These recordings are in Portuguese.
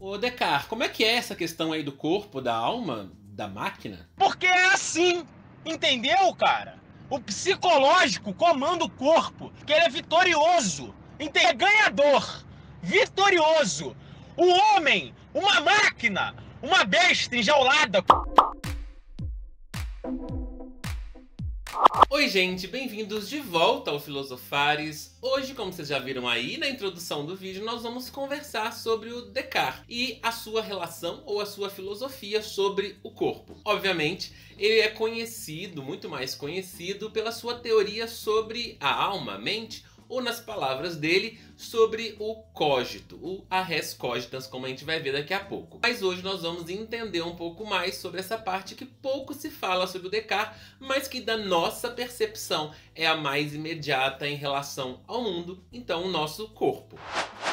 Ô, Decar, como é que é essa questão aí do corpo, da alma, da máquina? Porque é assim, entendeu, cara? O psicológico comanda o corpo, que ele é vitorioso, é ganhador, vitorioso. O homem, uma máquina, uma besta enjaulada. Oi gente, bem-vindos de volta ao Filosofares. Hoje, como vocês já viram aí na introdução do vídeo, nós vamos conversar sobre o Descartes e a sua relação ou a sua filosofia sobre o corpo. Obviamente, ele é conhecido, muito mais conhecido, pela sua teoria sobre a alma, a mente, ou nas palavras dele, sobre o cogito, o arres cogitans, como a gente vai ver daqui a pouco. Mas hoje nós vamos entender um pouco mais sobre essa parte que pouco se fala sobre o Descartes, mas que da nossa percepção é a mais imediata em relação ao mundo, então o nosso corpo.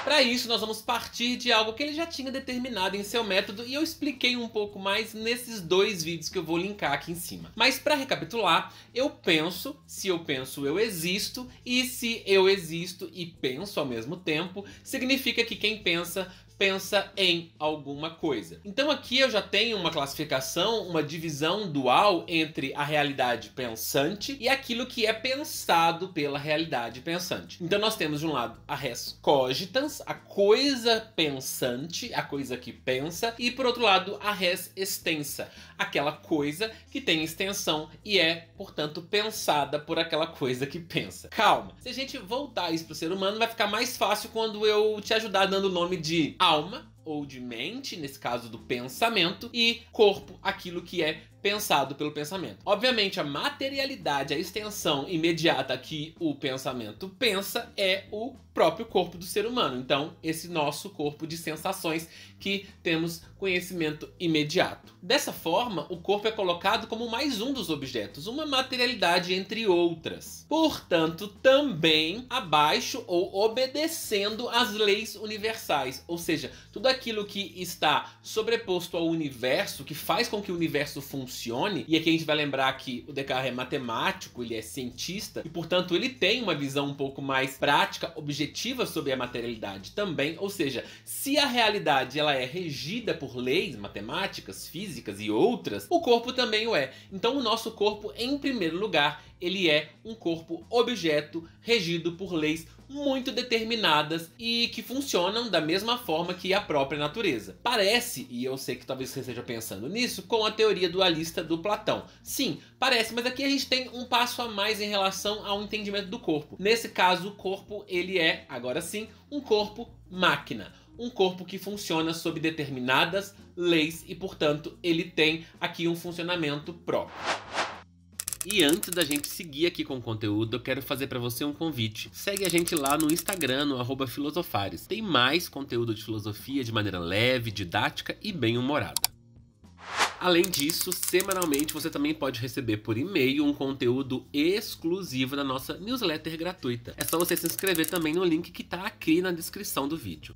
Para isso, nós vamos partir de algo que ele já tinha determinado em seu método e eu expliquei um pouco mais nesses dois vídeos que eu vou linkar aqui em cima. Mas para recapitular, eu penso, se eu penso, eu existo, e se eu existo e penso ao mesmo tempo, significa que quem pensa pensa em alguma coisa. Então aqui eu já tenho uma classificação, uma divisão dual entre a realidade pensante e aquilo que é pensado pela realidade pensante. Então nós temos de um lado a res cogitans, a coisa pensante, a coisa que pensa, e por outro lado a res extensa, aquela coisa que tem extensão e é, portanto, pensada por aquela coisa que pensa. Calma, se a gente voltar isso para o ser humano, vai ficar mais fácil quando eu te ajudar dando o nome de alma ou de mente, nesse caso do pensamento, e corpo, aquilo que é pensado pelo pensamento. Obviamente, a materialidade, a extensão imediata que o pensamento pensa é o próprio corpo do ser humano. Então, esse nosso corpo de sensações que temos conhecimento imediato. Dessa forma, o corpo é colocado como mais um dos objetos, uma materialidade entre outras. Portanto, também abaixo ou obedecendo às leis universais, ou seja, tudo aquilo que está sobreposto ao universo, que faz com que o universo funcione funcione. E aqui a gente vai lembrar que o Descartes é matemático, ele é cientista e, portanto, ele tem uma visão um pouco mais prática, objetiva sobre a materialidade também. Ou seja, se a realidade ela é regida por leis matemáticas, físicas e outras, o corpo também o é. Então, o nosso corpo, em primeiro lugar, ele é um corpo objeto regido por leis muito determinadas e que funcionam da mesma forma que a própria natureza. Parece, e eu sei que talvez você esteja pensando nisso, com a teoria dualista do Platão. Sim, parece, mas aqui a gente tem um passo a mais em relação ao entendimento do corpo. Nesse caso, o corpo ele é, agora sim, um corpo máquina um corpo que funciona sob determinadas leis e, portanto, ele tem aqui um funcionamento próprio. E antes da gente seguir aqui com o conteúdo, eu quero fazer para você um convite. Segue a gente lá no Instagram, no filosofares. Tem mais conteúdo de filosofia de maneira leve, didática e bem humorada. Além disso, semanalmente você também pode receber por e-mail um conteúdo exclusivo da nossa newsletter gratuita. É só você se inscrever também no link que está aqui na descrição do vídeo.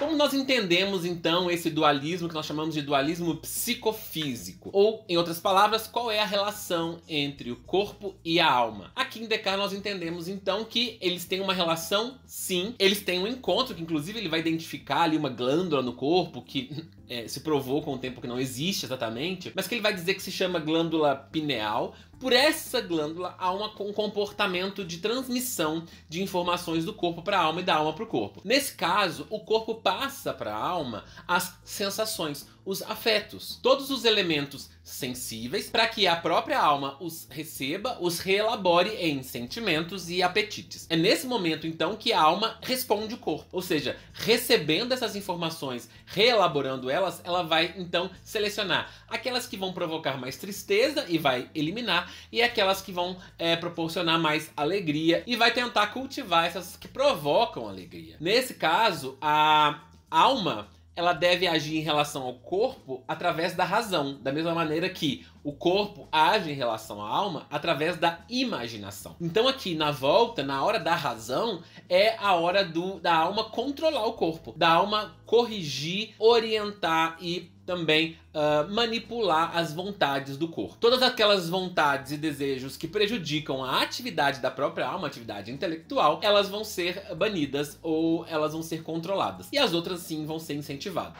Como nós entendemos então esse dualismo que nós chamamos de dualismo psicofísico? Ou, em outras palavras, qual é a relação entre o corpo e a alma? Aqui em Descartes nós entendemos então que eles têm uma relação, sim, eles têm um encontro, que inclusive ele vai identificar ali uma glândula no corpo que é, se provou com o tempo que não existe exatamente, mas que ele vai dizer que se chama glândula pineal. Por essa glândula há uma, um comportamento de transmissão de informações do corpo para a alma e da alma para o corpo. Nesse caso, o corpo passa para a alma as sensações os afetos, todos os elementos sensíveis, para que a própria alma os receba, os reelabore em sentimentos e apetites. É nesse momento, então, que a alma responde o corpo, ou seja, recebendo essas informações, reelaborando elas, ela vai então selecionar aquelas que vão provocar mais tristeza e vai eliminar, e aquelas que vão é, proporcionar mais alegria e vai tentar cultivar essas que provocam alegria. Nesse caso, a alma ela deve agir em relação ao corpo através da razão, da mesma maneira que o corpo age em relação à alma através da imaginação. Então aqui na volta, na hora da razão, é a hora do da alma controlar o corpo, da alma corrigir, orientar e também uh, manipular as vontades do corpo. Todas aquelas vontades e desejos que prejudicam a atividade da própria alma, atividade intelectual, elas vão ser banidas ou elas vão ser controladas. E as outras sim vão ser incentivadas.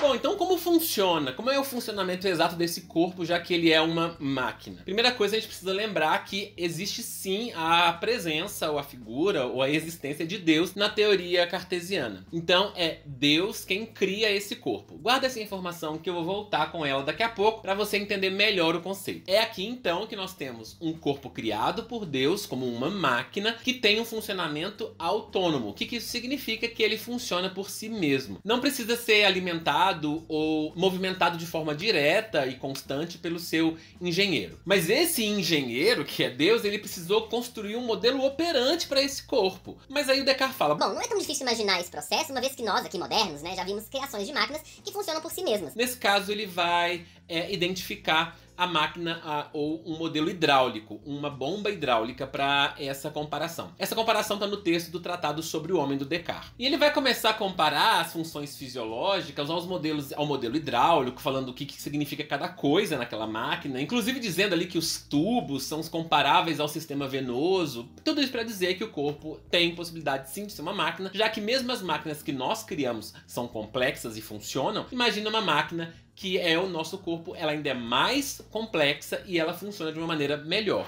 Bom, então como funciona? Como é o funcionamento exato desse corpo, já que ele é uma máquina? Primeira coisa, a gente precisa lembrar que existe sim a presença ou a figura ou a existência de Deus na teoria cartesiana. Então é Deus quem cria esse corpo. Guarda essa informação que eu vou voltar voltar com ela daqui a pouco para você entender melhor o conceito. É aqui então que nós temos um corpo criado por Deus como uma máquina que tem um funcionamento autônomo. O que, que isso significa? Que ele funciona por si mesmo. Não precisa ser alimentado ou movimentado de forma direta e constante pelo seu engenheiro. Mas esse engenheiro, que é Deus, ele precisou construir um modelo operante para esse corpo. Mas aí o Descartes fala: Bom, não é tão difícil imaginar esse processo, uma vez que nós, aqui modernos, né, já vimos criações de máquinas que funcionam por si mesmas. Nesse caso, ele ele vai é, identificar a máquina a, ou um modelo hidráulico, uma bomba hidráulica para essa comparação. Essa comparação está no texto do Tratado sobre o Homem do Descartes. E ele vai começar a comparar as funções fisiológicas aos modelos, ao modelo hidráulico, falando o que, que significa cada coisa naquela máquina, inclusive dizendo ali que os tubos são os comparáveis ao sistema venoso. Tudo isso para dizer que o corpo tem possibilidade sim de ser uma máquina, já que mesmo as máquinas que nós criamos são complexas e funcionam. Imagina uma máquina que é o nosso corpo, ela ainda é mais complexa e ela funciona de uma maneira melhor.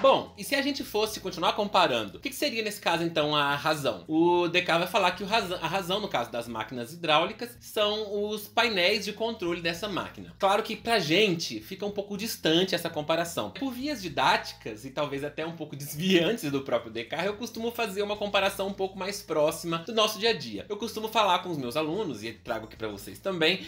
Bom, e se a gente fosse continuar comparando, o que, seria nesse caso então a razão? O Descartes vai falar que a razão, no caso das máquinas hidráulicas, são os painéis de controle dessa máquina. Claro que pra gente fica um pouco distante essa comparação. Por vias didáticas e talvez até um pouco desviantes do próprio Descartes, eu costumo fazer uma comparação um pouco mais próxima do nosso dia a dia. Eu costumo falar com os meus alunos, e trago aqui para vocês também,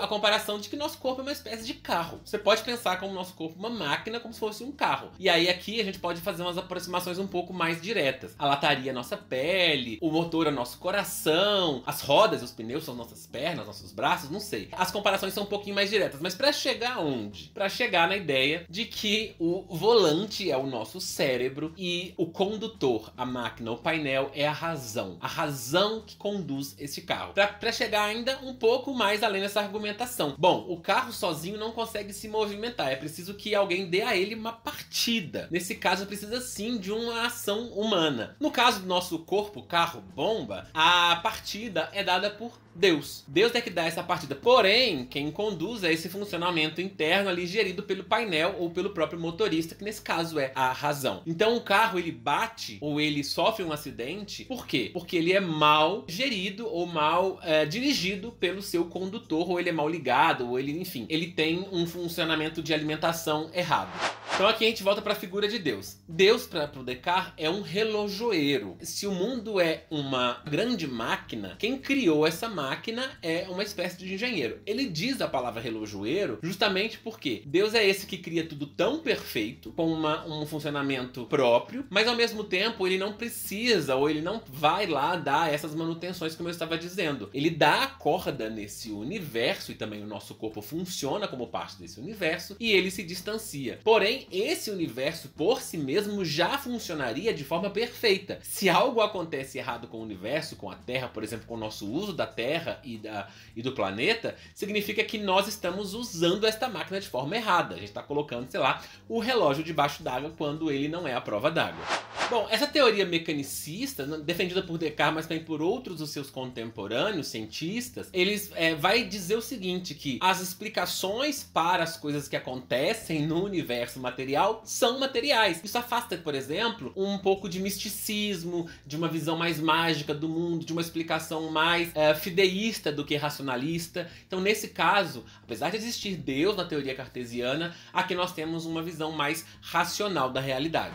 a comparação explicação de que nosso corpo é uma espécie de carro. Você pode pensar como nosso corpo é uma máquina, como se fosse um carro. E aí aqui a gente pode fazer umas aproximações um pouco mais diretas. A lataria é nossa pele, o motor é nosso coração, as rodas, os pneus são nossas pernas, nossos braços, não sei. As comparações são um pouquinho mais diretas, mas para chegar onde? Para chegar na ideia de que o volante é o nosso cérebro e o condutor, a máquina, o painel é a razão. A razão que conduz este carro. Para chegar ainda um pouco mais além dessa argumentação, Bom, o carro sozinho não consegue se movimentar, é preciso que alguém dê a ele uma partida. Nesse caso, precisa sim de uma ação humana. No caso do nosso corpo, carro, bomba, a partida é dada por Deus. Deus é que dá essa partida. Porém, quem conduz é esse funcionamento interno ali gerido pelo painel ou pelo próprio motorista, que nesse caso é a razão. Então o carro ele bate ou ele sofre um acidente, por quê? Porque ele é mal gerido ou mal é, dirigido pelo seu condutor, ou ele é mal ligado, ou ele, enfim, ele tem um funcionamento de alimentação errado. Então aqui a gente volta para a figura de Deus. Deus, para o Descartes, é um relojoeiro. Se o mundo é uma grande máquina, quem criou essa máquina é uma espécie de engenheiro. Ele diz a palavra relojoeiro justamente porque Deus é esse que cria tudo tão perfeito, com uma, um funcionamento próprio, mas ao mesmo tempo ele não precisa ou ele não vai lá dar essas manutenções, como eu estava dizendo. Ele dá a corda nesse universo e também o nosso corpo funciona como parte desse universo e ele se distancia. Porém, esse universo por si mesmo já funcionaria de forma perfeita. Se algo acontece errado com o universo, com a Terra, por exemplo, com o nosso uso da Terra e, da, e do planeta, significa que nós estamos usando esta máquina de forma errada. A gente está colocando, sei lá, o relógio debaixo d'água quando ele não é a prova d'água. Bom, essa teoria mecanicista, defendida por Descartes, mas também por outros dos seus contemporâneos, cientistas, eles é, vai dizer o seguinte, que as explicações para as coisas que acontecem no universo material material são materiais. Isso afasta, por exemplo, um pouco de misticismo, de uma visão mais mágica do mundo, de uma explicação mais é, fideísta do que racionalista. Então, nesse caso, apesar de existir Deus na teoria cartesiana, aqui nós temos uma visão mais racional da realidade.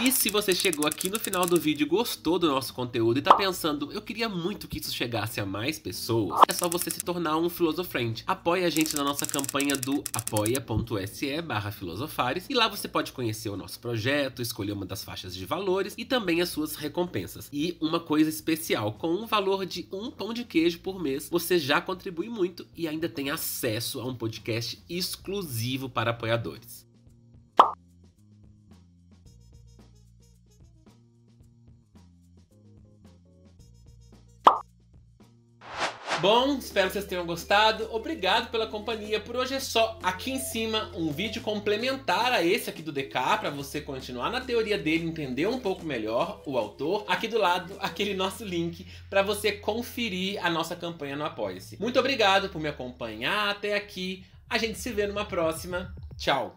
E se você chegou aqui no final do vídeo e gostou do nosso conteúdo e tá pensando, eu queria muito que isso chegasse a mais pessoas, é só você se tornar um Filosofriend. Apoie a gente na nossa campanha do apoia.se barra filosofares e lá você pode conhecer o nosso projeto, escolher uma das faixas de valores e também as suas recompensas. E uma coisa especial, com um valor de um pão de queijo por mês, você já contribui muito e ainda tem acesso a um podcast exclusivo para apoiadores. bom? Espero que vocês tenham gostado. Obrigado pela companhia. Por hoje é só. Aqui em cima, um vídeo complementar a esse aqui do DK, para você continuar na teoria dele, entender um pouco melhor o autor. Aqui do lado, aquele nosso link para você conferir a nossa campanha no Apoia-se. Muito obrigado por me acompanhar até aqui. A gente se vê numa próxima. Tchau!